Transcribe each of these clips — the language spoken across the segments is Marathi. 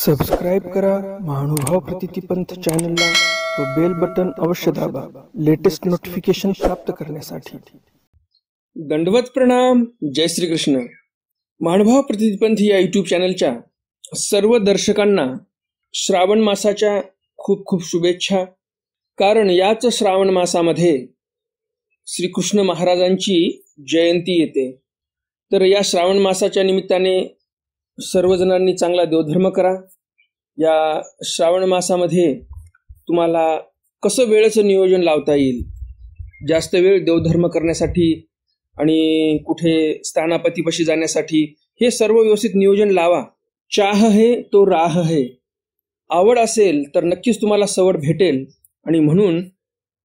सबस्क्राईब करा महानुभाव प्रतितीपंथ चॅनलला व बेल बटन अवश्य दाबा लेटेस्ट नोटिफिकेशन प्राप्त करण्यासाठी दंडवत प्रणाम जय कृष्ण महानुभाव प्रतितीपंथ या युट्यूब चॅनलच्या सर्व दर्शकांना श्रावण मासाच्या खूप खूप शुभेच्छा कारण याच श्रावण मासामध्ये श्रीकृष्ण महाराजांची जयंती येते तर या श्रावण मासाच्या निमित्ताने सर्वजणांनी चांगला देवधर्म करा या श्रावण मासामध्ये तुम्हाला कसं वेळेचं नियोजन लावता येईल जास्त वेळ देवधर्म करण्यासाठी आणि कुठे स्थानापतीपाशी जाण्यासाठी हे सर्व व्यवस्थित नियोजन लावा चाह हे तो राह हे आवड असेल तर नक्कीच तुम्हाला सवड भेटेल आणि म्हणून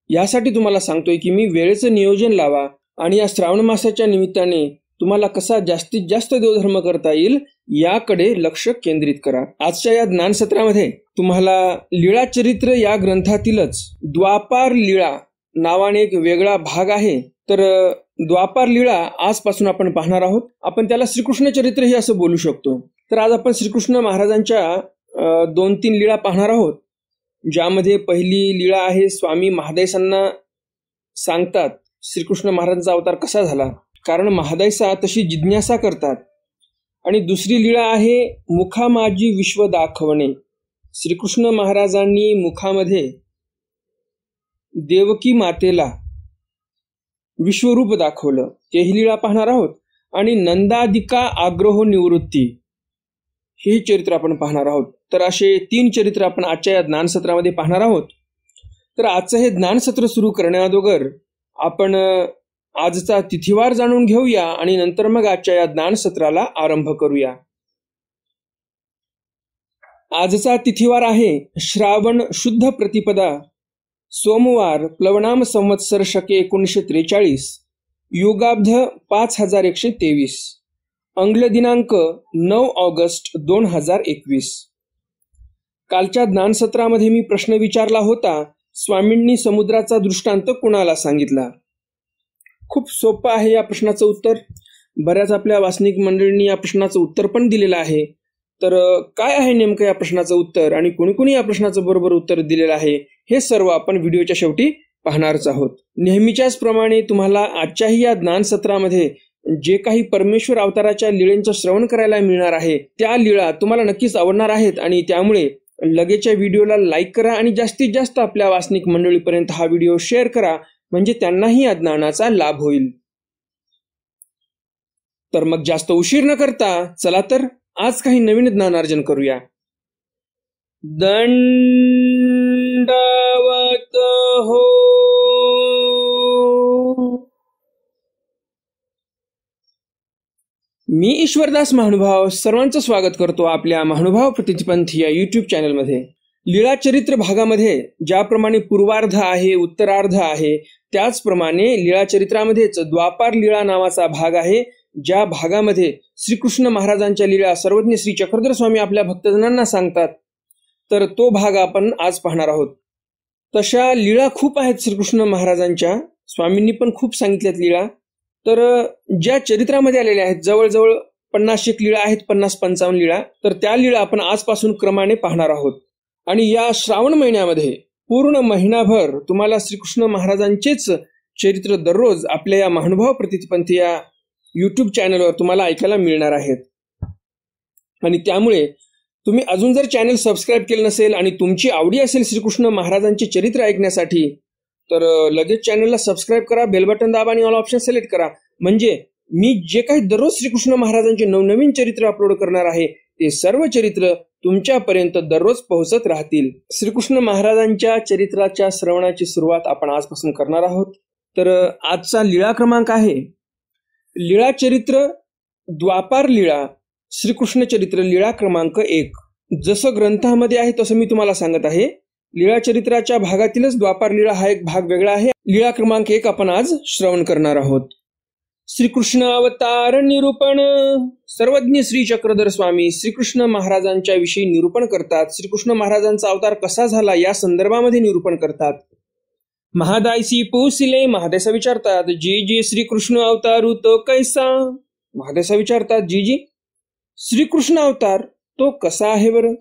यासाठी तुम्हाला सांगतोय की मी वेळेचं नियोजन लावा आणि या श्रावण मासाच्या निमित्ताने तुम्हाला कसा जास्तीत जास्त देवधर्म करता येईल याकडे लक्ष केंद्रित करा आजच्या या ज्ञानसत्रामध्ये तुम्हाला लीळा चरित्र या ग्रंथातीलच द्वापार लीळा नावाने एक वेगळा भाग आहे तर द्वापार लीळा आजपासून आपण पाहणार आहोत आपण त्याला श्रीकृष्ण चरित्र हे असं बोलू शकतो तर आज आपण श्रीकृष्ण महाराजांच्या दोन तीन लीळा पाहणार आहोत ज्यामध्ये पहिली लीळा आहे स्वामी महादेशांना सांगतात श्रीकृष्ण महाराजांचा अवतार कसा झाला कारण सा तशी जिज्ञासा करतात आणि दुसरी लीळा आहे मुखामाजी विश्व दाखवणे श्रीकृष्ण महाराजांनी मुखामध्ये देवकी मातेला विश्वरूप दाखवलं तेही लीळा पाहणार आहोत आणि नंदादिका आग्रह निवृत्ती हे चरित्र आपण पाहणार आहोत तर असे तीन चरित्र आपण आजच्या या ज्ञानसत्रामध्ये पाहणार आहोत तर आजचं हे ज्ञानसत्र सुरू करण्याअगोदर आपण आजचा तिथीवार जाणून घेऊया आणि नंतर मग आजच्या या ज्ञानसत्राला आरंभ करूया आजचा तिथीवार आहे श्रावण शुद्ध प्रतिपदा सोमवार प्लवनाम संवत्सर शके एकोणीशे त्रेचाळीस युगाब्ध पाच हजार एकशे तेवीस अंगल दिनांक नऊ ऑगस्ट दोन हजार एकवीस कालच्या ज्ञानसत्रामध्ये मी प्रश्न विचारला होता स्वामींनी समुद्राचा दृष्टांत कुणाला सांगितला खूप सोपं आहे या प्रश्नाचं उत्तर बऱ्याच आपल्या वासनिक मंडळींनी या प्रश्नाचं उत्तर पण दिलेलं आहे तर काय आहे नेमकं या प्रश्नाचं उत्तर आणि कोणी कोणी या प्रश्नाचं बरोबर उत्तर दिलेलं आहे हे सर्व आपण व्हिडिओच्या शेवटी पाहणारच आहोत नेहमीच्याच प्रमाणे तुम्हाला आजच्याही या ज्ञान सत्रामध्ये जे काही परमेश्वर अवताराच्या लिळेंचं श्रवण करायला मिळणार आहे त्या लिळा तुम्हाला नक्कीच आवडणार आहेत आणि त्यामुळे लगेचच्या व्हिडिओला लाईक करा आणि जास्तीत जास्त आपल्या वासनिक मंडळीपर्यंत हा व्हिडिओ शेअर करा म्हणजे त्यांनाही अज्ञानाचा लाभ होईल तर मग जास्त उशीर न करता चला तर आज काही नवीन ज्ञानार्जन करूया दंडवत हो मी ईश्वरदास महानुभाव सर्वांचं स्वागत करतो आपल्या महानुभाव प्रतिपंथी या युट्यूब चॅनलमध्ये चरित्र भागामध्ये ज्याप्रमाणे पूर्वार्ध आहे उत्तरार्ध आहे त्याचप्रमाणे चरित्रामध्येच द्वापार लीळा नावाचा भाग आहे ज्या भागामध्ये श्रीकृष्ण महाराजांच्या लीळा सर्वज्ञ श्री चक्रधर स्वामी आपल्या भक्तजनांना सांगतात तर तो भाग आपण आज पाहणार आहोत तशा लीळा खूप आहेत श्रीकृष्ण महाराजांच्या स्वामींनी पण खूप सांगितल्यात लीळा तर ज्या चरित्रामध्ये आलेल्या आहेत जवळजवळ पन्नास एक लीळा आहेत पन्नास पंचावन्न लीळा तर त्या लीळा आपण आजपासून क्रमाने पाहणार आहोत आणि या श्रावण महिन्यामध्ये पूर्ण महिनाभर तुम्हाला श्रीकृष्ण महाराजांचेच चरित्र दररोज आपल्या या महानुभाव प्रतिपंथ या युट्यूब चॅनलवर तुम्हाला ऐकायला मिळणार आहेत आणि त्यामुळे तुम्ही अजून जर चॅनल सबस्क्राईब केलं नसेल आणि तुमची आवडी असेल श्रीकृष्ण महाराजांचे चरित्र ऐकण्यासाठी तर लगेच चॅनलला सबस्क्राईब करा बेल बटन दाबा आणि ऑल ऑप्शन सिलेक्ट करा म्हणजे मी जे काही दररोज श्रीकृष्ण महाराजांचे नवनवीन चरित्र अपलोड करणार आहे ते सर्व चरित्र तुमच्यापर्यंत दररोज पोहोचत राहतील श्रीकृष्ण महाराजांच्या चरित्राच्या श्रवणाची सुरुवात आपण आजपासून करणार आहोत तर आजचा लीळा क्रमांक आहे लीळा चरित्र द्वापार लीळा श्रीकृष्ण चरित्र लीळा क्रमांक एक जसं ग्रंथामध्ये आहे तसं मी तुम्हाला सांगत आहे लिळा चरित्राच्या भागातीलच द्वापार लीळा हा एक भाग वेगळा आहे लिळा क्रमांक एक आपण आज श्रवण करणार आहोत श्रीकृष्ण अवतार निरूपण सर्वज्ञ श्री चक्रधर स्वामी श्रीकृष्ण महाराजांच्या विषयी निरूपण करतात श्रीकृष्ण महाराजांचा अवतार कसा झाला या संदर्भामध्ये निरूपण करतात महादायसी पोसिले महादेसा विचारतात जी जी श्रीकृष्ण अवतारू हो तो कैसा महादेसा विचारतात जी जी श्रीकृष्ण अवतार तो कसा आहे बर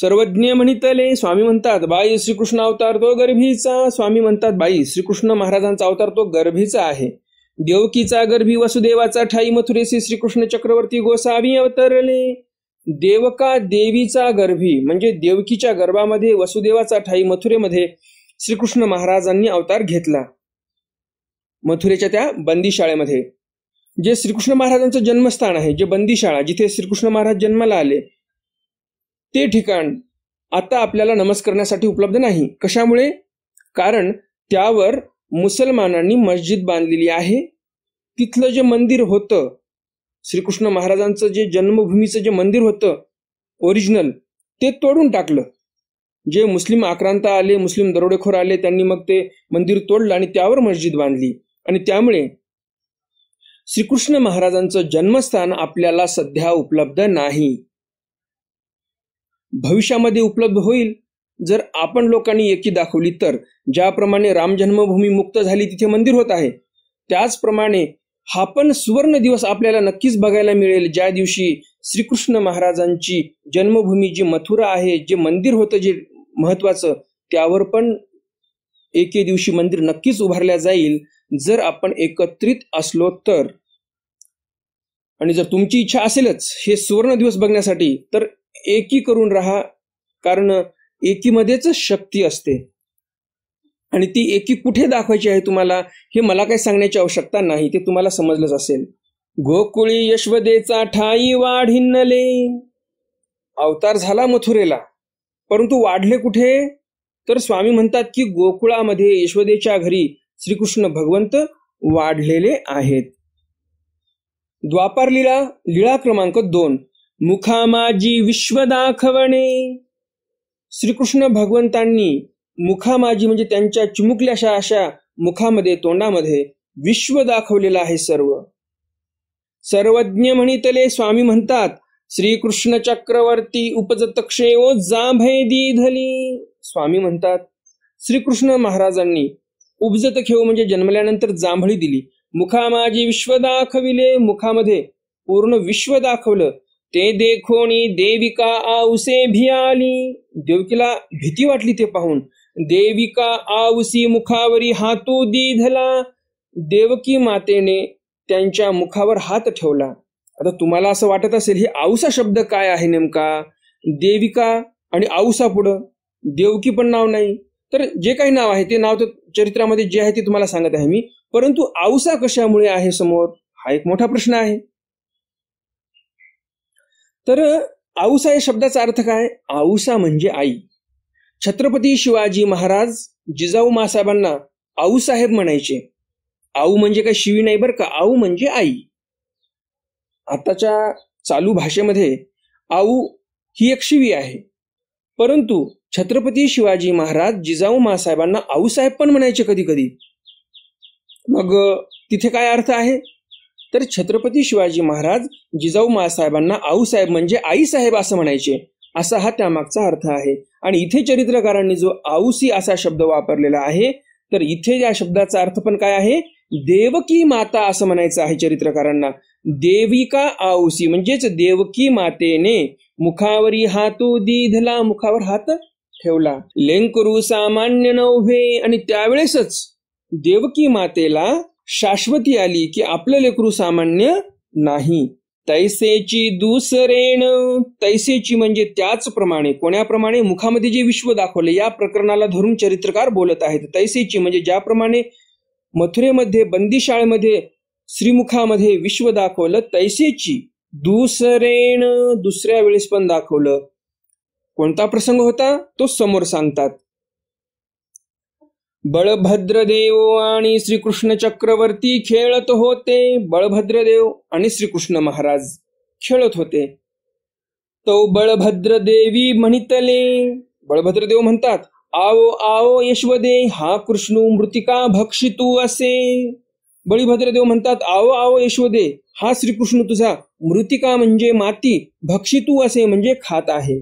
सर्वज्ञ म्हणितले स्वामी म्हणतात बाई श्रीकृष्ण अवतार तो गर्भीचा स्वामी म्हणतात बाई श्रीकृष्ण महाराजांचा अवतार तो गर्भीचा आहे देवकीचा गर्भी वसुदेवाचा ठाई मथुरेसी श्रीकृष्ण चक्रवर्ती गोसावी अवतरले देवका देवीचा गर्भी म्हणजे देवकीच्या गर्भामध्ये वसुदेवाचा ठाई मथुरेमध्ये श्रीकृष्ण महाराजांनी अवतार घेतला मथुरेच्या त्या बंदी शाळेमध्ये जे श्रीकृष्ण महाराजांचं जन्मस्थान आहे जे बंदी शाळा जिथे श्रीकृष्ण महाराज जन्माला आले ते ठिकाण आता आपल्याला नमस्कारण्यासाठी उपलब्ध नाही कशामुळे कारण त्यावर मुसलमानांनी मस्जिद बांधलेली आहे तिथलं जे मंदिर होतं श्रीकृष्ण महाराजांचं जे जन्मभूमीचं जे मंदिर होतं ओरिजिनल ते तोडून टाकलं जे मुस्लिम आक्रांत आले मुस्लिम दरोडेखोर आले त्यांनी मग ते मंदिर तोडलं आणि त्यावर मस्जिद बांधली आणि त्यामुळे श्रीकृष्ण महाराजांचं जन्मस्थान आपल्याला सध्या उपलब्ध नाही भविष्यामध्ये उपलब्ध होईल जर आपण लोकांनी एकी दाखवली तर ज्याप्रमाणे राम जन्मभूमी मुक्त झाली तिथे मंदिर होत आहे त्याचप्रमाणे हा पण सुवर्ण दिवस आपल्याला नक्कीच बघायला मिळेल ज्या दिवशी श्रीकृष्ण महाराजांची जन्मभूमी जी मथुरा आहे जे मंदिर होतं जे महत्वाचं त्यावर पण एके दिवशी मंदिर नक्कीच उभारले जाईल जर आपण एकत्रित असलो तर आणि जर तुमची इच्छा असेलच हे सुवर्ण दिवस बघण्यासाठी तर एकी करून राहा कारण एकीमध्येच शक्ती असते आणि ती एकी कुठे दाखवायची आहे तुम्हाला हे मला काही सांगण्याची आवश्यकता नाही ते तुम्हाला समजलंच असेल गोकुळी यशवदेचा ठाई वाढ अवतार झाला मथुरेला परंतु वाढले कुठे तर स्वामी म्हणतात की गोकुळामध्ये यशोदेच्या घरी श्रीकृष्ण भगवंत वाढलेले आहेत द्वापार लिळा लीळा क्रमांक दोन मुखामाजी विश्व दाखवणे श्रीकृष्ण भगवंतांनी मुखामाजी म्हणजे त्यांच्या चिमुकल्याशा अशा मुखामध्ये तोंडामध्ये विश्व दाखवलेलं आहे सर्व सर्वज्ञ म्हणितले स्वामी म्हणतात श्रीकृष्ण चक्रवर्ती उपजतक्षेओ जांभे दीधली स्वामी म्हणतात श्रीकृष्ण महाराजांनी उपजत खेव म्हणजे जन्मल्यानंतर जांभळी दिली मुखामाजी विश्व दाखविले मुखामध्ये पूर्ण विश्व दाखवलं ते देखोणी देविका आउसे भियाली देवकीला भीती वाटली ते पाहून देविका आउसी मुखावरी हातो दिधला देवकी मातेने त्यांच्या मुखावर हात ठेवला आता तुम्हाला असं वाटत असेल हे आऊसा शब्द काय आहे नेमका देविका आणि आऊसा पुढं देवकी पण नाव नाही तर जे काही नाव आहे ते नाव तर चरित्रामध्ये जे आहे ते तुम्हाला सांगत आहे मी परंतु आऊसा कशामुळे आहे समोर हा एक मोठा प्रश्न आहे तर आऊसा या शब्दाचा अर्थ काय आऊसा म्हणजे आई छत्रपती शिवाजी महाराज जिजाऊ मासाहेबांना आऊसाहेब म्हणायचे आऊ म्हणजे काय शिवी नाही बरं का आऊ म्हणजे आई आताच्या चालू भाषेमध्ये आऊ ही एक शिवी आहे परंतु छत्रपती शिवाजी महाराज जिजाऊ मासाहेबांना आऊसाहेब पण म्हणायचे कधी कधी मग तिथे काय अर्थ आहे तर छत्रपती शिवाजी महाराज जिजाऊ मासाहेबांना आऊसाहेब म्हणजे आईसाहेब असं म्हणायचे असा हा त्यामागचा अर्थ आहे आणि इथे चरित्रकारांनी जो आऊसी असा शब्द वापरलेला आहे तर इथे या शब्दाचा अर्थ पण काय आहे देवकी माता असं म्हणायचं आहे चरित्रकारांना देविका आऊसी म्हणजेच देवकी मातेने मुखावरी हातो दिधला मुखावर हात ठेवला लेंकरू सामान्य नव्हे आणि त्यावेळेसच देवकी मातेला शाश्वती आली की आपलं लेकरू सामान्य नाही तैसेची दुसरेण तैसेची म्हणजे त्याचप्रमाणे कोण्याप्रमाणे मुखामध्ये जे विश्व दाखवले या प्रकरणाला धरून चरित्रकार बोलत आहेत तैसेची म्हणजे ज्याप्रमाणे मथुरेमध्ये बंदीशाळेमध्ये श्रीमुखामध्ये विश्व दाखवलं तैसेची दुसरेण दुसऱ्या वेळेस पण दाखवलं कोणता प्रसंग होता तो समोर सांगतात बळभद्रदेव आणि श्रीकृष्ण चक्रवर्ती खेळत होते बळभद्रदेव आणि श्रीकृष्ण महाराज खेळत होते तो बळभद्रदेवी म्हणितले बळभद्रदेव म्हणतात आओ आओ यशवदे हा कृष्ण मृतिका भक्षितू असे बळीभद्रदेव म्हणतात आओ आओ यशोदे हा श्रीकृष्ण तुझा मृतिका म्हणजे माती भक्षितू असे म्हणजे खात आहे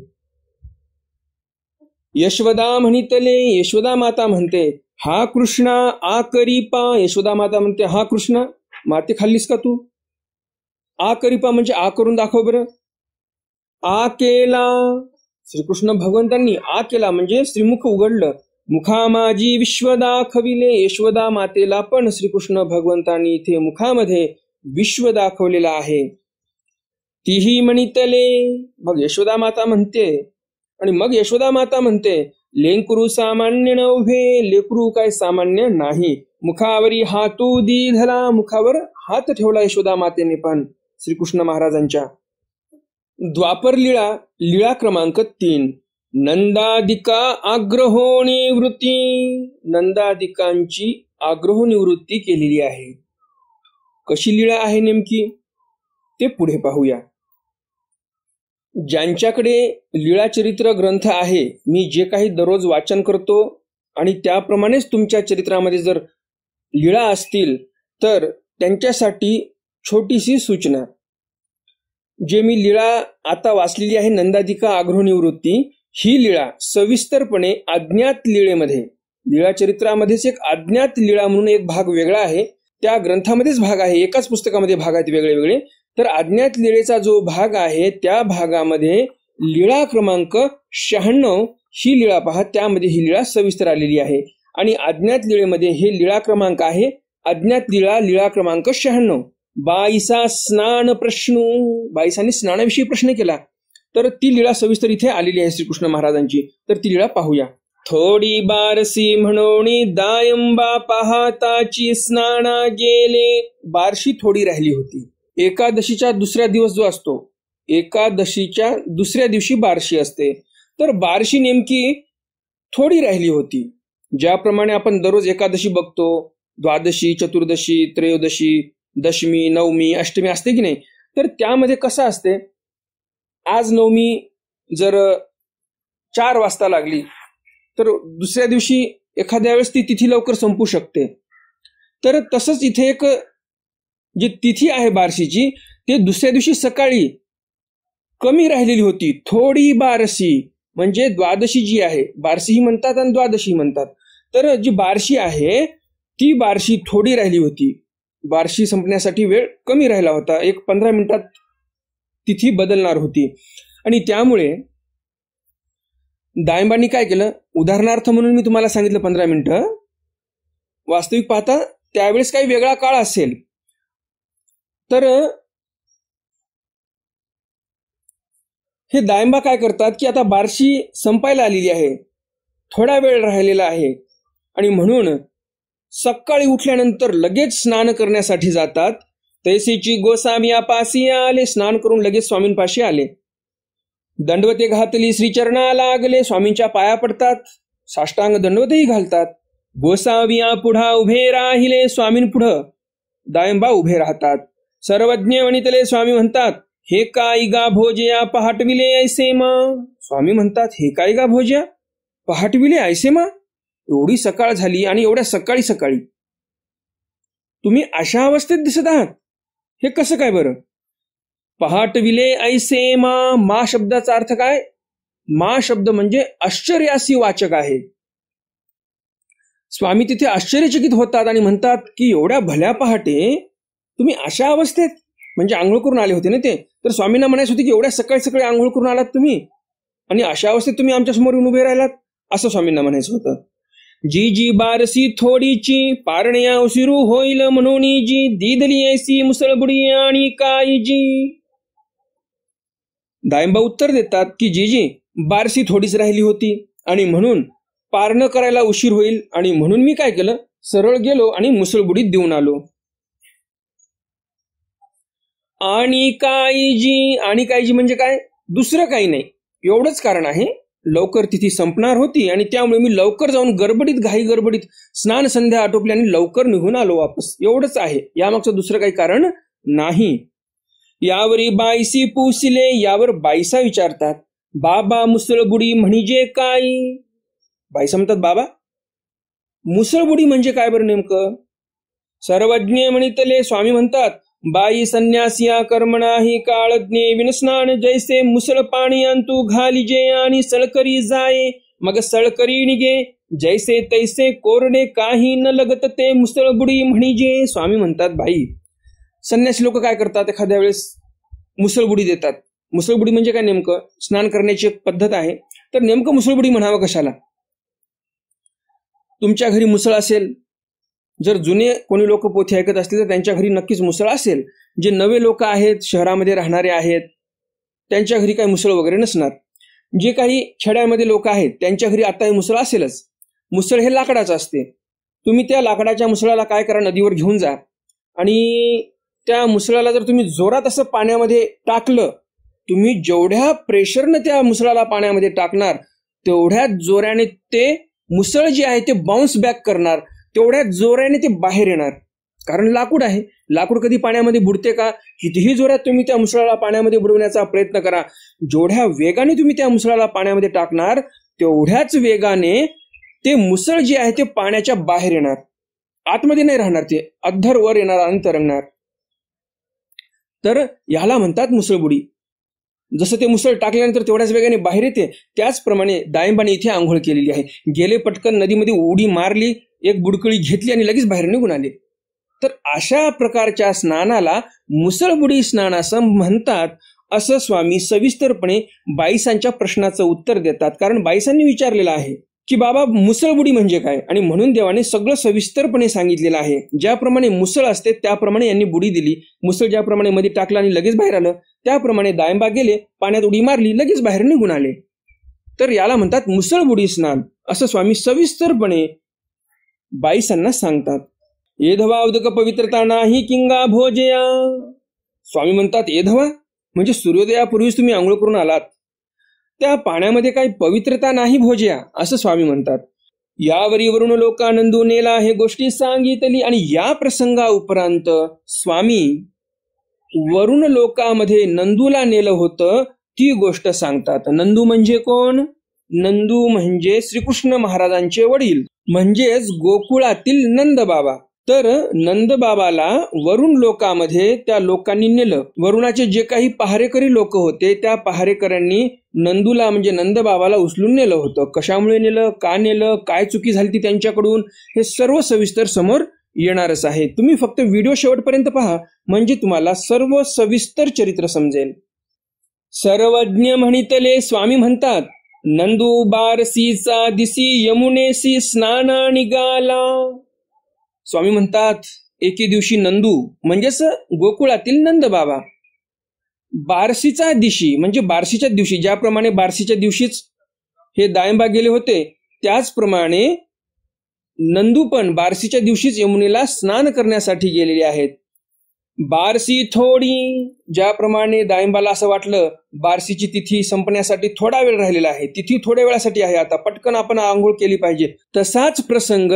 यशवदा म्हणितले यशवदा माता म्हणते हा कृष्णा आ करीपा यशोदा माता म्हणते हा कृष्णा माते खाल्लीस का तू आ करीपा म्हणजे आ करून दाखव बरं आ केला श्रीकृष्ण भगवंतांनी आ केला म्हणजे श्रीमुख उघडलं मुखामाजी विश्व दाखविले यशोदा मातेला पण श्रीकृष्ण भगवंतांनी इथे मुखामध्ये विश्व दाखवलेला आहे तीही म्हणितले मग यशोदा माता म्हणते आणि मग यशोदा माता म्हणते लेंकरू सामान्य नव्हे लेकरू काय सामान्य नाही मुखावरी हातू धला मुखावर हात ठेवला यशोदा मातेने पण श्रीकृष्ण महाराजांच्या द्वापर लीळा लीळा क्रमांक तीन नंदादिका आग्रहो निवृत्ती नंदादिकांची आग्रह निवृत्ती केलेली आहे कशी लीळा आहे नेमकी ते पुढे पाहूया ज्यांच्याकडे लीळाचरित्र ग्रंथ आहे मी जे काही दररोज वाचन करतो आणि त्याप्रमाणेच तुमच्या चरित्रामध्ये जर लीळा असतील तर त्यांच्यासाठी छोटीशी सूचना जे मी लीळा आता वाचलेली आहे नंदादिका आग्रहनिवृत्ती ही लीळा सविस्तरपणे अज्ञात लीळेमध्ये लीळाचरित्रामध्येच एक अज्ञात लीळा म्हणून एक भाग वेगळा आहे त्या ग्रंथामध्येच भाग आहे एकाच पुस्तकामध्ये भाग आहेत वेगळे वेगळे तर अज्ञात लीळेचा जो भाग आहे त्या भागामध्ये लीळा क्रमांक शहाण्णव ही लिळा पहा त्यामध्ये ही लिळा सविस्तर आलेली आहे आणि अज्ञात लीळेमध्ये हे लिळा क्रमांक आहे अज्ञात लीळा लीळा क्रमांक शहाण्णव बाईसा स्नान प्रश्न बाईसाने स्नानाविषयी प्रश्न केला तर ती लीळा सविस्तर इथे आलेली आहे श्रीकृष्ण महाराजांची तर ती लीळा पाहूया थोडी बारसी म्हणोणी दायंबा पाहताची स्नाना गेले बारशी थोडी राहिली होती एकादशीचा दुसरा दिवस जो असतो एकादशीच्या दुसऱ्या दिवशी बारशी असते तर बारशी नेमकी थोडी राहिली होती ज्याप्रमाणे आपण दररोज एकादशी बघतो द्वादशी चतुर्दशी त्रयोदशी दशमी नवमी अष्टमी असते की नाही तर त्यामध्ये कसं असते आज नवमी जर चार वाजता लागली तर दुसऱ्या दिवशी एखाद्या वेळेस ती तिथी लवकर संपू शकते तर तसंच इथे एक जी तिथी आहे बारशीची ते दुसऱ्या दिवशी सकाळी कमी राहिलेली होती थोडी बारशी म्हणजे द्वादशी जी आहे ही म्हणतात आणि द्वादशी म्हणतात तर जी बारशी आहे ती बारशी थोडी राहिली होती बारशी संपण्यासाठी वेळ कमी राहिला होता एक पंधरा मिनिटात तिथी बदलणार होती आणि त्यामुळे दायंबांनी काय केलं उदाहरणार्थ म्हणून मी तुम्हाला सांगितलं पंधरा मिनिटं वास्तविक पाहता त्यावेळेस काही वेगळा काळ असेल तर हे दायंबा काय करतात की आता बारशी संपायला आलेली आहे थोडा वेळ राहिलेला आहे आणि म्हणून सकाळी उठल्यानंतर लगेच स्नान करण्यासाठी जातात तैसीची गोसावी पासी आले स्नान करून लगेच स्वामींपाशी आले दंडवते घातली श्रीचरणा लागले स्वामींच्या पाया पडतात साष्टांग दंडवतही घालतात गोसावी पुढा उभे राहिले स्वामींपुढं दायंबा उभे राहतात सर्वज्ञ वणितले स्वामी म्हणतात हे काय गा भोजया पहाटविले ऐसे मा स्वामी म्हणतात हे काय गा भोजया पहाटविले ऐसे मा एवढी सकाळ झाली आणि एवढ्या सकाळी सकाळी तुम्ही अशा अवस्थेत दिसत आहात हे कसं काय बरं पहाटविले ऐसे मा मा शब्दाचा अर्थ काय मा शब्द म्हणजे आश्चर्यासी वाचक आहे स्वामी तिथे आश्चर्यचकित होतात आणि म्हणतात की एवढ्या भल्या पहाटे तुम्ही अशा अवस्थेत म्हणजे आंघोळ करून आले होते ना ते तर स्वामींना म्हणायचं होते की एवढ्या सकाळी सकाळी आंघोळ करून आलात तुम्ही आणि अशा अवस्थेत तुम्ही आमच्या समोर येऊन उभे राहिलात असं स्वामींना म्हणायचं होतं जी जी बारसी थोडीची पारण्या उशिरू होईल म्हणून जी दिदली ऐसी मुसळबुडी आणि काय जी दायंबा उत्तर देतात की जी जी बारसी थोडीच राहिली होती आणि म्हणून पारण करायला उशीर होईल आणि म्हणून मी काय केलं सरळ गेलो आणि मुसळबुडीत देऊन आलो आणि जी आणि जी म्हणजे काय दुसरं काही नाही एवढंच कारण आहे लवकर तिथे संपणार होती आणि त्यामुळे मी लवकर जाऊन गडबडीत घाई गडबडीत स्नान संध्या आटोपली आणि लवकर निघून आलो वापस एवढंच आहे यामागचं दुसरं काही कारण नाही यावरी बाईसी पुसिले यावर बाईसा विचारतात बाबा मुसळबुडी म्हणजे काय बाईसा म्हणतात बाबा मुसळबुडी म्हणजे काय बरं नेमकं सर्वज्ञ म्हणितले स्वामी म्हणतात बाई संन्यासिया कर्मणाही काळज्ञे विनस्नान जैसे मुसळ पाणी अंतू घालिजे आणि सळकरी जाये मग सळकरी निगे जैसे तैसे कोरडे काही न लगत ते मुसळ बुडी म्हणजे स्वामी म्हणतात बाई संन्यासी लोक काय करतात एखाद्या वेळेस मुसळबुडी देतात मुसळबुडी म्हणजे काय नेमकं स्नान करण्याची एक पद्धत आहे तर नेमकं मुसळबुडी म्हणावं कशाला तुमच्या घरी मुसळ असेल जर जुने कोणी लोक पोथी ऐकत असतील तर त्यांच्या घरी नक्कीच मुसळ असेल जे नवे लोक आहेत शहरामध्ये राहणारे आहेत त्यांच्या घरी काही मुसळ वगैरे नसणार जे काही खेड्यामध्ये लोक आहेत त्यांच्या घरी आताही मुसळ असेलच मुसळ हे लाकडाचं असते तुम्ही त्या लाकडाच्या मुसळाला काय करा नदीवर घेऊन जा आणि त्या मुसळाला जर तुम्ही जोरात असं पाण्यामध्ये टाकलं तुम्ही जेवढ्या प्रेशरनं त्या मुसळाला पाण्यामध्ये टाकणार तेवढ्या जोराने ते मुसळ जे आहे ते बाउन्स बॅक करणार तेवढ्या जोराने ते बाहेर येणार कारण लाकूड आहे लाकूड कधी पाण्यामध्ये बुडते का कितीही जोरात तुम्ही त्या मुसळाला पाण्यामध्ये बुडवण्याचा प्रयत्न करा जेवढ्या वेगाने तुम्ही त्या मुसळाला पाण्यामध्ये टाकणार तेवढ्याच वेगाने ते मुसळ जे आहे ते पाण्याच्या बाहेर येणार आतमध्ये नाही राहणार ते अद्धर वर येणार अंतरंगणार तर याला म्हणतात मुसळबुडी जसं ते मुसळ टाकल्यानंतर तेवढ्याच वेगाने बाहेर येते त्याचप्रमाणे डाळिंबाने इथे आंघोळ केलेली आहे गेले पटकन नदीमध्ये उडी मारली एक बुडकळी घेतली आणि लगेच बाहेर निघून आले तर अशा प्रकारच्या स्नानाला मुसळबुडी स्नान असं म्हणतात असं स्वामी सविस्तरपणे बाईसांच्या प्रश्नाचं उत्तर देतात कारण बाईसांनी विचारलेलं आहे की बाबा मुसळबुडी म्हणजे काय आणि म्हणून देवाने सगळं सविस्तरपणे सांगितलेलं आहे ज्याप्रमाणे मुसळ असते त्याप्रमाणे यांनी बुडी दिली मुसळ ज्याप्रमाणे मध्ये टाकलं आणि लगेच बाहेर आलं त्याप्रमाणे दायंबा गेले पाण्यात उडी मारली लगेच बाहेर निघून आले तर याला म्हणतात मुसळबुडी स्नान असं स्वामी सविस्तरपणे बाईसांना सांगतात येधवा अवधक पवित्रता नाही किंगा भोजया स्वामी म्हणतात येधवा म्हणजे सूर्योदयापूर्वीच तुम्ही आंघोळ करून आलात त्या पाण्यामध्ये काही पवित्रता नाही भोज्या असं स्वामी म्हणतात यावरी वरुण लोकानंदू नेला हे गोष्टी सांगितली आणि या प्रसंगा उपरांत स्वामी वरुण लोकामध्ये नंदूला नेलं होतं ती गोष्ट सांगतात नंदू म्हणजे कोण नंदू म्हणजे श्रीकृष्ण महाराजांचे वडील म्हणजेच गोकुळातील नंद बाबा तर नंदबाबाला वरुण लोकामध्ये त्या लोकांनी नेलं वरुणाचे जे काही पहारेकरी लोक होते त्या पहारेकरांनी नंदूला म्हणजे नंदबाबाला उचलून नेलं होतं कशामुळे नेलं का नेलं काय चुकी झाली ती त्यांच्याकडून हे सर्व सविस्तर समोर येणारच आहे तुम्ही फक्त व्हिडिओ शेवटपर्यंत पहा म्हणजे तुम्हाला सर्व सविस्तर चरित्र समजेल सर्वज्ञ म्हणितले स्वामी म्हणतात नंदू बारसीचा दिसी यमुनेसी स्नाना निगाला स्वामी म्हणतात एके दिवशी नंदू म्हणजेच गोकुळातील नंद बाबा बारसीचा दिशी म्हणजे बारशीच्या दिवशी ज्याप्रमाणे बारशीच्या दिवशीच हे दायंबा गेले होते त्याचप्रमाणे नंदू पण बारशीच्या दिवशीच यमुनेला स्नान करण्यासाठी गेलेले आहेत बारसी थोडी ज्याप्रमाणे दायंबाला असं वाटलं बारसीची तिथी संपण्यासाठी थोडा वेळ राहिलेला आहे तिथी थोड्या वेळासाठी आहे आता पटकन आपण आंघोळ केली पाहिजे तसाच प्रसंग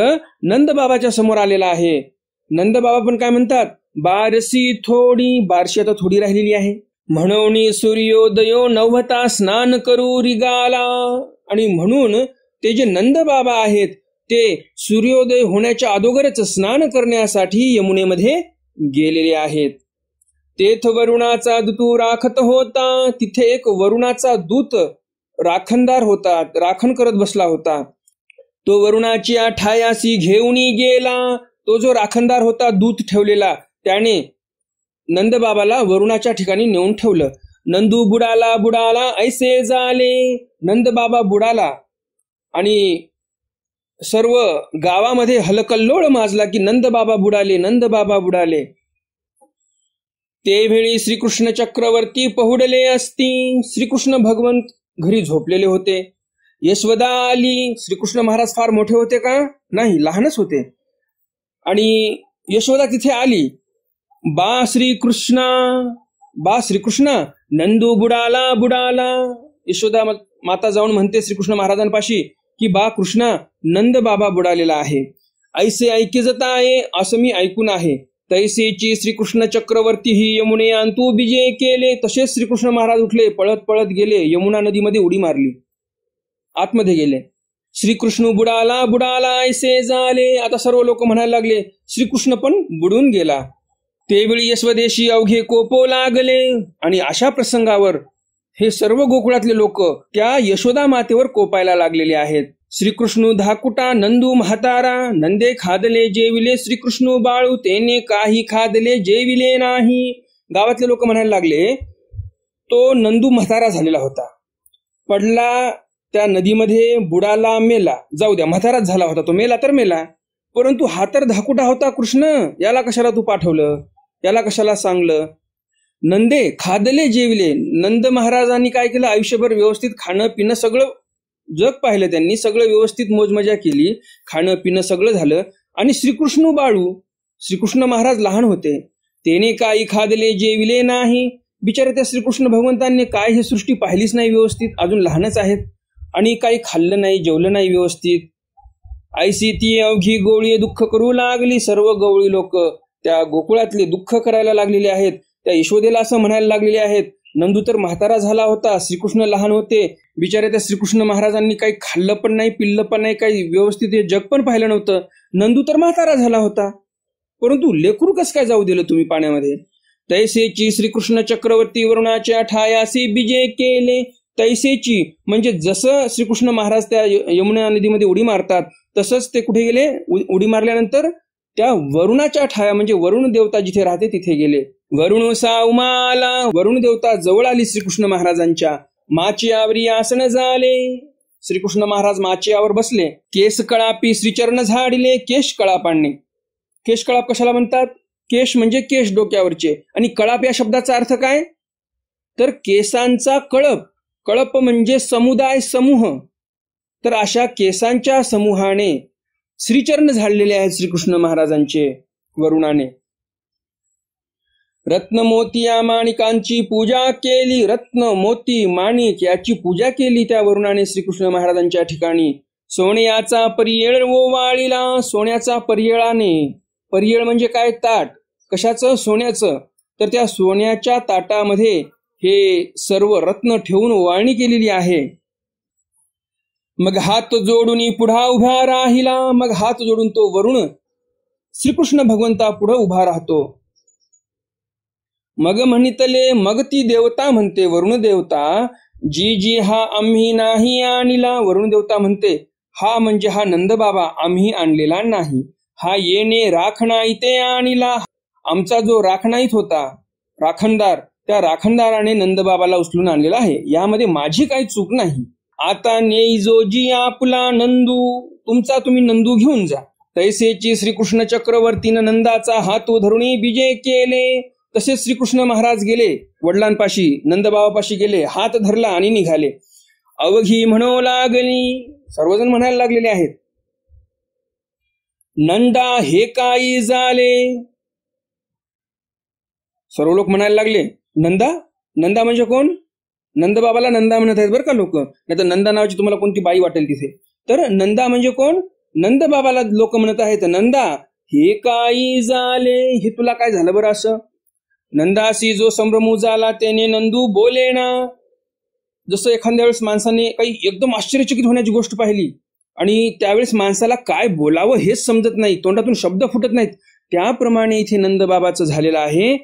नंदबाबाच्या समोर आलेला आहे नंदबाबा पण काय म्हणतात बारसी थोडी बारशी आता थोडी राहिलेली आहे म्हणून सूर्योदयो नवता स्नान करू रिगाला आणि म्हणून ते जे नंदबाबा आहेत ते सूर्योदय होण्याच्या अगोदरच स्नान करण्यासाठी यमुनेमध्ये गेलेले आहेत तेथ वरुणाचा दूतू राखत होता तिथे एक वरुणाचा दूत राखणदार होता राखण करत बसला होता तो वरुणाची ठायासी घेऊन गेला तो जो राखणदार होता दूत ठेवलेला त्याने नंदबाबाला वरुणाच्या ठिकाणी नेऊन ठेवलं नंदू बुडाला बुडाला ऐसे झाले नंदबाबा बुडाला आणि सर्व गावामध्ये हलकल्लोळ माजला की नंद बाबा बुडाले नंद बाबा बुडाले ते वेळी श्रीकृष्ण चक्रवर्ती पहुडले असती श्रीकृष्ण भगवंत घरी झोपलेले होते यशवदा आली श्रीकृष्ण महाराज फार मोठे होते का नाही लहानच होते आणि यशोदा तिथे आली बा श्रीकृष्णा बा श्रीकृष्णा नंदू बुडाला बुडाला यशोदा माता जाऊन म्हणते श्रीकृष्ण महाराजांपाशी की बा कृष्णा नंद बाबा बुडालेला आहे ऐसे ऐके जता आहे असं मी ऐकून आहे तैसेची श्रीकृष्ण चक्रवर्ती ही यमुने अंतू बिजे केले तसेच श्रीकृष्ण महाराज उठले पळत पळत गेले यमुना नदीमध्ये उडी मारली आतमध्ये गेले श्रीकृष्ण बुडाला बुडाला ऐसे झाले आता सर्व लोक म्हणायला लागले श्रीकृष्ण पण बुडून गेला तेवेळी यशवदेशी अवघे कोपो लागले आणि अशा प्रसंगावर हे सर्व गोकुळातले लोक त्या यशोदा मातेवर कोपायला लागलेले आहेत श्रीकृष्ण धाकुटा नंदू म्हातारा नंदे खादले जेविले श्रीकृष्ण बाळू तेने काही खादले जेविले नाही गावातले लोक म्हणायला लागले तो नंदू म्हातारा झालेला होता पडला त्या नदीमध्ये बुडाला मेला जाऊ द्या म्हाताराच झाला होता तो मेला तर मेला परंतु हा तर धाकुटा होता कृष्ण याला कशाला तू पाठवलं याला कशाला सांगलं नंदे खादले जेवले नंद महाराजांनी काय केलं आयुष्यभर व्यवस्थित खाणं पिणं सगळं जग पाहिलं त्यांनी सगळं व्यवस्थित मोजमजा केली खाणं पिणं सगळं झालं आणि श्रीकृष्ण बाळू श्रीकृष्ण महाराज लहान होते त्याने काही खादले जेविले नाही बिचारे त्या श्रीकृष्ण भगवंतांनी काय ही सृष्टी पाहिलीच नाही व्यवस्थित अजून लहानच आहेत आणि काही खाल्लं नाही जेवलं नाही व्यवस्थित आयसी ती अवघी गोळी दुःख करू लागली सर्व गवळी लोक त्या गोकुळातले दुःख करायला लागलेले आहेत त्या यशोदेला असं म्हणायला लागलेले आहेत नंदू तर म्हातारा झाला होता श्रीकृष्ण लहान होते बिचारे त्या श्रीकृष्ण महाराजांनी काही खाल्लं पण नाही पिल्लं पण नाही काही व्यवस्थित हे जग पण पाहिलं नव्हतं नंदू तर म्हातारा झाला होता परंतु लेकरू कस काय जाऊ दिलं तुम्ही पाण्यामध्ये तैसेची श्रीकृष्ण चक्रवर्ती वरुणाच्या ठायासी बिजे केले तैसेची म्हणजे जसं श्रीकृष्ण महाराज त्या यमुना नदीमध्ये उडी मारतात तसंच ते कुठे गेले उडी मारल्यानंतर त्या वरुणाच्या ठाया म्हणजे वरुण देवता जिथे राहते तिथे गेले वरुण साऊमाला वरुण देवता जवळ आली श्रीकृष्ण महाराजांच्या माची आवरी आसन झाले श्रीकृष्ण महाराज माचियावर बसले केस कळापी श्रीचरण झाडले केश कळाप केशकळाप केश कळाप कशाला म्हणतात केश म्हणजे केश डोक्यावरचे आणि कळाप या शब्दाचा अर्थ काय तर केसांचा कळप कळप म्हणजे समुदाय समूह तर अशा केसांच्या समूहाने श्रीचरण झाडलेले आहेत श्रीकृष्ण महाराजांचे वरुणाने रत्न मोती या माणिकांची पूजा केली रत्न मोती माणिक याची पूजा केली त्या वरुणाने श्रीकृष्ण महाराजांच्या ठिकाणी सोन्याचा परियळ ओवाळीला सोन्याचा पर्यळाने पर्यळ म्हणजे काय ताट कशाचं सोन्याचं तर त्या सोन्याच्या ताटामध्ये हे सर्व रत्न ठेवून वाळणी केलेली आहे मग हात जोडून पुढा उभा राहिला मग हात जोडून तो वरुण श्रीकृष्ण भगवंता पुढे उभा राहतो मग म्हणितले मग ती देवता म्हणते वरुण देवता जी जी हा आम्ही नाही आणला वरुण देवता म्हणते हा म्हणजे हा नंद बाबा आम्ही आणलेला नाही हा येणे राखणा ते आणला आमचा जो राखणाईत होता राखणदार त्या राखणदाराने नंदबाबाला उचलून आणलेला आहे यामध्ये माझी काही चूक नाही आता नेईजोजी आपला नंदू तुमचा तुम्ही नंदू घेऊन जा तैसेची श्रीकृष्ण चक्रवर्तीनं नंदाचा हातो धरुणी विजय केले तसेच श्रीकृष्ण महाराज गेले वडिलांपाशी नंदबाबापाशी गेले हात धरला आणि निघाले अवघी म्हणू लागली सर्वजण म्हणायला लागलेले आहेत नंदा हे काही झाले सर्व लोक म्हणायला लागले नंदा नंदा म्हणजे कोण नंदबाबाला नंदा म्हणत आहेत बरं का लोक नाही तर नंदा नावाची तुम्हाला कोणती बाई वाटेल तिथे तर नंदा म्हणजे कोण नंदबाबाला लोक म्हणत आहेत नंदा हे काही झाले हे तुला काय झालं बरं असं नंदाशी जो संभ्रमू झाला त्याने नंदू बोले ना जसं एखाद्या वेळेस माणसाने काही एकदम आश्चर्यचकित होण्याची गोष्ट पाहिली आणि त्यावेळेस माणसाला काय बोलावं हेच समजत नाही तोंडातून शब्द फुटत नाहीत त्याप्रमाणे इथे नंदबाबाचं झालेलं आहे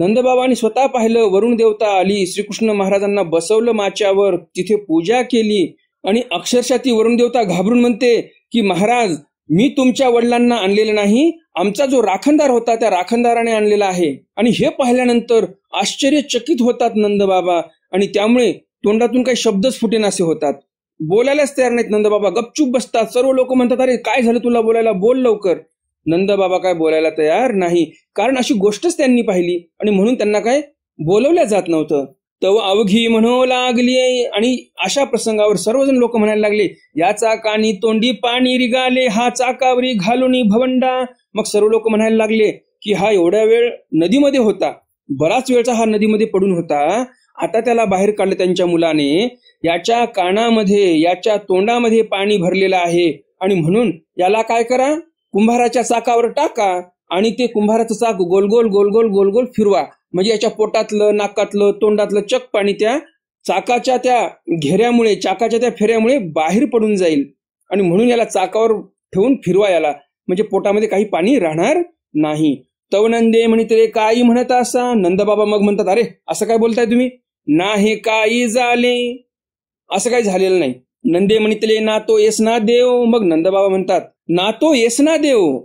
नंदबाबांनी स्वतः पाहिलं वरुण देवता आली श्रीकृष्ण महाराजांना बसवलं माच्यावर तिथे पूजा केली आणि अक्षरशः ती वरुण देवता घाबरून म्हणते की महाराज मी तुमच्या वडिलांना आणलेलं नाही आमचा जो राखणदार होता त्या राखणदाराने आणलेला आहे आणि हे पाहिल्यानंतर आश्चर्यचकित होतात नंदबाबा आणि त्यामुळे तोंडातून काही शब्दच फुटेनासे होतात बोलायलाच तयार नाहीत नंदबाबा गपचूप बसतात सर्व लोक म्हणतात अरे काय झालं तुला बोलायला बोल लवकर नंद बाबा काय बोलायला तयार नाही कारण अशी गोष्टच त्यांनी पाहिली आणि म्हणून त्यांना काय बोलवल्या जात नव्हतं तव अवघी म्हणू लागली आणि अशा प्रसंगावर सर्वजण लोक म्हणायला लागले या चाकानी तोंडी पाणी रिगाले हा चाकावरी घालून भवंडा मग सर्व लोक म्हणायला लागले की हा एवढ्या वेळ नदीमध्ये होता बराच वेळचा हा नदीमध्ये पडून होता आता त्याला बाहेर काढलं त्यांच्या मुलाने याच्या कानामध्ये याच्या तोंडामध्ये पाणी भरलेलं आहे आणि म्हणून याला काय करा कुंभाराच्या चाकावर टाका आणि ते कुंभाराचं चाक गोलगोल गोलगोल गोलगोल फिरवा म्हणजे याच्या पोटातलं नाकातलं तोंडातलं चक पाणी त्या चाकाच्या त्या घेऱ्यामुळे चाकाच्या त्या फेऱ्यामुळे बाहेर पडून जाईल आणि म्हणून याला चाकावर ठेवून फिरवा याला म्हणजे पोटामध्ये काही पाणी राहणार नाही तवनंदे रे काही म्हणत असा नंदबाबा मग म्हणतात अरे असं काय बोलताय तुम्ही ना हे काही झाले असं काही झालेलं नाही नंदे म्हणितले ना तो येस ना देव मग नंदबाबा म्हणतात ना तो येसना देव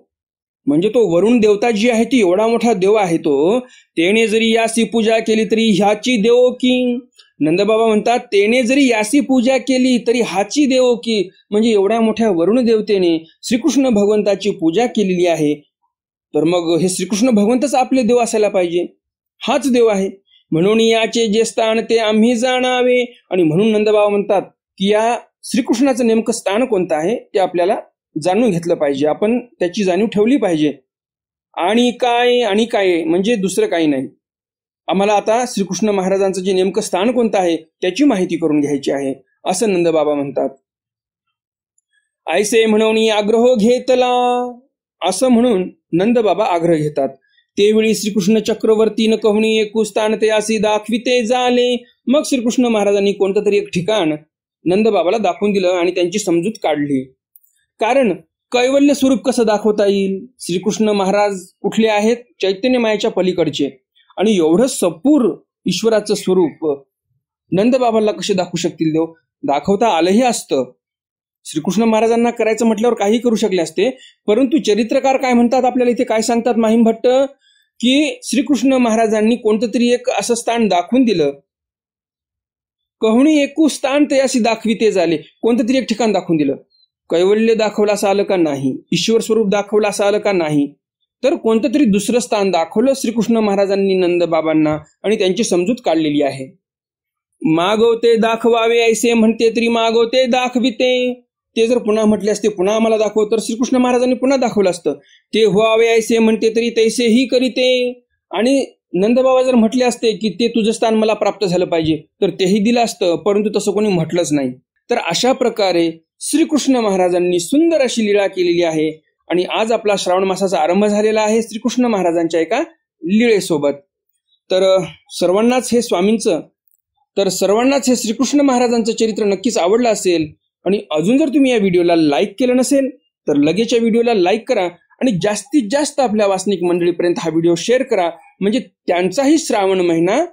म्हणजे तो वरुण देवता जी आहे ती एवढा मोठा देव आहे तो तेने जरी यासी पूजा केली तरी ह्याची देव की नंदबाबा म्हणतात तेने जरी यासी पूजा केली तरी हाची देव की म्हणजे एवढ्या मोठ्या वरुण देवतेने श्रीकृष्ण भगवंताची पूजा केलेली आहे तर मग हे श्रीकृष्ण भगवंतच आपले देव असायला पाहिजे हाच देव आहे म्हणून याचे जे स्थान ते आम्ही जाणावे आणि म्हणून नंदबाबा म्हणतात की या श्रीकृष्णाचं नेमकं स्थान कोणतं आहे ते आपल्याला जाणून घेतलं पाहिजे आपण त्याची जाणीव ठेवली पाहिजे आणि काय आणि काय म्हणजे दुसरं काही नाही आम्हाला आता श्रीकृष्ण महाराजांचं जे नेमकं स्थान कोणतं आहे त्याची माहिती करून घ्यायची आहे असं नंदबाबा म्हणतात आयसे म्हणून आग्रह घेतला असं म्हणून नंदबाबा आग्रह घेतात तेवेळी श्रीकृष्ण चक्रवर्तीनं न कहणी स्थान ते असे दाखविते झाले मग श्रीकृष्ण महाराजांनी कोणतं तरी एक ठिकाण नंदबाबाला दाखवून दिलं आणि त्यांची समजूत काढली कारण कैवल्य स्वरूप कसं दाखवता येईल श्रीकृष्ण महाराज कुठले आहेत चैतन्य मायाच्या पलीकडचे आणि एवढं सपूर ईश्वराचं स्वरूप नंदबाबांना कसे दाखवू शकतील देव दाखवता आलंही असतं श्रीकृष्ण महाराजांना करायचं म्हटल्यावर काही करू शकले असते परंतु चरित्रकार काय म्हणतात आपल्याला इथे काय सांगतात माहीम भट्ट की श्रीकृष्ण महाराजांनी कोणतं तरी एक असं स्थान दाखवून दिलं कहुणी एकू स्थान तयाशी दाखविते झाले कोणतं तरी एक ठिकाण दाखवून दिलं कैवल्य दाखवलं असं आलं का नाही ईश्वर स्वरूप दाखवलं असं आलं का नाही तर कोणतं तरी दुसरं स्थान दाखवलं श्रीकृष्ण महाराजांनी नंदबाबांना आणि त्यांची समजूत काढलेली आहे मागवते दाखवावे ऐसे म्हणते तरी मागवते दाखविते ते जर पुन्हा म्हटले असते पुन्हा आम्हाला दाखव तर श्रीकृष्ण महाराजांनी पुन्हा दाखवलं असतं ते व्हावे ऐसे म्हणते तरी तैसेही करीते आणि नंदबाबा जर म्हटले असते की ते तुझं स्थान मला प्राप्त झालं पाहिजे तर तेही दिलं असतं परंतु तसं कोणी म्हटलंच नाही तर अशा प्रकारे श्रीकृष्ण महाराजांनी सुंदर अशी लीळा केलेली आहे आणि आज आपला श्रावण मासाचा आरंभ झालेला आहे श्रीकृष्ण महाराजांच्या एका लीळेसोबत तर सर्वांनाच हे स्वामींचं तर सर्वांनाच हे श्रीकृष्ण महाराजांचं चरित्र नक्कीच आवडलं असेल आणि अजून जर तुम्ही या व्हिडिओला लाईक केलं नसेल तर लगेच या व्हिडिओला लाईक करा आणि जास्तीत जास्त आपल्या वासनिक मंडळीपर्यंत हा व्हिडिओ शेअर करा म्हणजे त्यांचाही श्रावण महिना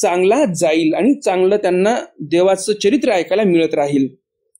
चांगला जाईल आणि चांगलं त्यांना देवाचं चरित्र ऐकायला मिळत राहील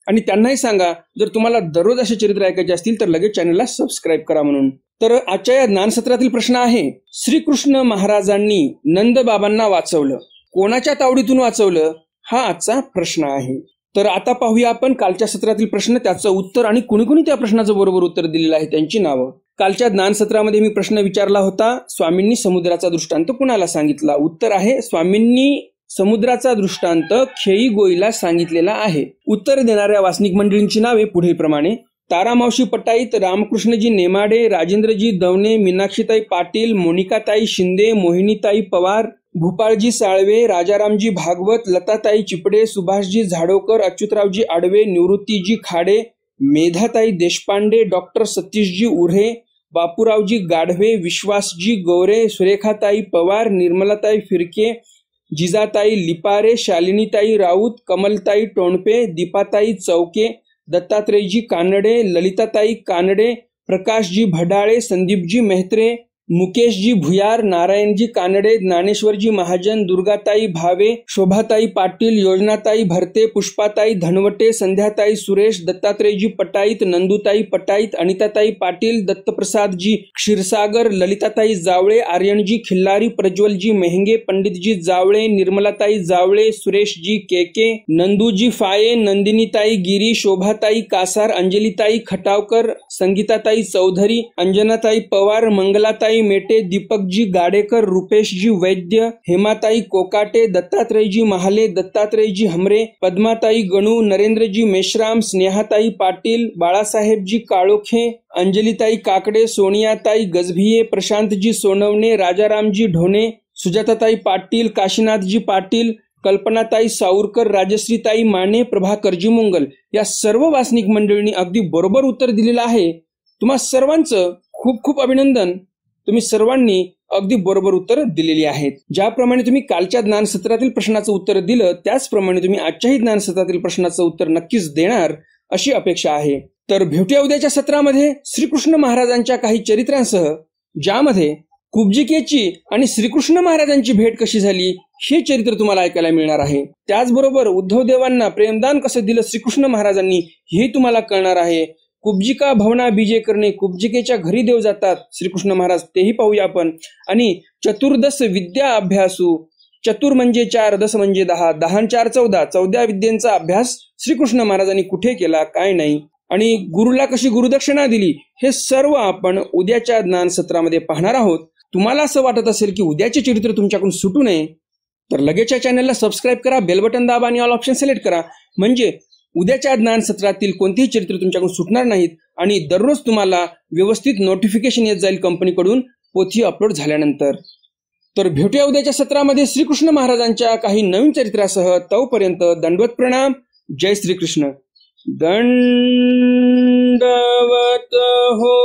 आणि त्यांनाही सांगा जर तुम्हाला दररोज असे चरित्र ऐकायचे असतील तर लगेच चॅनलला सबस्क्राईब करा म्हणून तर आजच्या या ज्ञानसत्रातील प्रश्न आहे श्रीकृष्ण महाराजांनी नंदबाबांना वाचवलं कोणाच्या तावडीतून वाचवलं हा आजचा प्रश्न आहे तर आता पाहूया आपण कालच्या सत्रातील प्रश्न त्याचं उत्तर आणि कुणी कुणी त्या प्रश्नाचं बरोबर उत्तर दिलेलं आहे त्यांची नावं कालच्या ज्ञानसत्रामध्ये मी प्रश्न विचारला होता स्वामींनी समुद्राचा दृष्टांत कुणाला सांगितला उत्तर आहे स्वामींनी समुद्राचा दृष्टांत खेई गोईला सांगितलेला आहे उत्तर देणाऱ्या वासनिक मंडळींची नावे पुढील प्रमाणे तारामावशी पटाईत रामकृष्णजी नेमाडे राजेंद्रजी दवणे मीनाक्षीताई पाटील मोनिकाताई शिंदे मोहिनीताई पवार भूपाळजी साळवे राजारामजी भागवत लताताई चिपडे सुभाषजी झाडोकर अच्युतरावजी आडवे निवृत्तीजी खाडे मेधाताई देशपांडे डॉक्टर सतीशजी उरे बापूरावजी गाढवे विश्वासजी गौरे सुरेखाताई पवार निर्मलाताई फिरके जिजाताई लिपारे शालिनीताई राऊत कमलताई टोणपे दीपाताई चौके दत्तात्रेयजी कानडे ललिताताई कानडे प्रकाशजी भडाळे संदीपजी मेहत्रे मुकेश जी भुयार नारायणजी कानडे ज्ञानेश्वरजी महाजन दुर्गाताई भावे शोभाताई पाटील योजनाताई भरते पुष्पाताई धनवटे संध्याताई सुरेश दत्तात्रेयजी पटाईत नंदुताई पटाईत अनिताताई पाटील दत्तप्रसादजी क्षीरसागर ललिताताई जावळे आर्यणजी खिल्लारी प्रज्वलजी मेहंगे पंडितजी जावळे निर्मलाताई जावळे सुरेशजी केके नंदूजी फाये नंदिनीताई गिरी शोभाताई कासार अंजलीताई खटावकर संगीताताई चौधरी अंजनाताई पवार मंगलाताई मेटे दीपकजी गाडेकर रुपेशजी वैद्य हेमाताई कोकाटे दत्तात्रयजी महाले दत्तात्रयजी हमरे पद्माताई गणू नरेंद्रजी मेश्राम स्नेहाताई पाटील बाळासाहेबजी काळोखे अंजलीताई काकडे सोनियाताई गजभिये प्रशांतजी सोनवणे राजारामजी ढोणे सुजाताताई पाटील काशीनाथजी पाटील कल्पनाताई सावरकर राजश्रीताई माने प्रभाकरजी मुंगल या सर्व वासनिक मंडळींनी अगदी बरोबर उत्तर दिलेलं आहे तुम्हा सर्वांचं खूप खूप अभिनंदन तुम्ही सर्वांनी अगदी बरोबर उत्तर दिलेली आहेत ज्याप्रमाणे तुम्ही कालच्या ज्ञानसत्रातील प्रश्नाचं उत्तर दिलं त्याचप्रमाणे तुम्ही आजच्याही ज्ञानसत्रातील प्रश्नाचं उत्तर नक्कीच देणार अशी अपेक्षा आहे तर भेटूया उद्याच्या सत्रामध्ये श्रीकृष्ण महाराजांच्या काही चरित्रांसह ज्यामध्ये कुब्जिकेची आणि श्रीकृष्ण महाराजांची भेट कशी झाली हे चरित्र तुम्हाला ऐकायला मिळणार आहे त्याचबरोबर उद्धव देवांना प्रेमदान कसं दिलं श्रीकृष्ण महाराजांनी हे तुम्हाला कळणार आहे कुब्जिका भवना बीजे करणे कुब्जिकेच्या घरी देव जातात श्रीकृष्ण महाराज तेही पाहूया आपण आणि चतुर्दश विद्या अभ्यासू चतुर म्हणजे चार दस म्हणजे दहा दहा चार चौदा चौदा विद्येचा अभ्यास श्रीकृष्ण महाराजांनी कुठे केला काय नाही आणि गुरुला कशी गुरुदक्षिणा दिली हे सर्व आपण उद्याच्या ज्ञान सत्रामध्ये पाहणार आहोत तुम्हाला असं वाटत असेल की उद्याचे चरित्र तुमच्याकडून सुटू नये तर लगेच या चॅनलला सबस्क्राईब करा बेल बटन दाबा आणि ऑल ऑप्शन सिलेक्ट करा म्हणजे उद्याच्या ज्ञान सत्रातील कोणतीही चरित्र तुमच्याकडून सुटणार नाहीत आणि दररोज तुम्हाला व्यवस्थित नोटिफिकेशन येत जाईल कंपनीकडून पोथी अपलोड झाल्यानंतर तर भेटूया उद्याच्या सत्रामध्ये श्रीकृष्ण महाराजांच्या काही नवीन चरित्रासह तोपर्यंत दंडवत प्रणाम जय श्रीकृष्ण दंडवत हो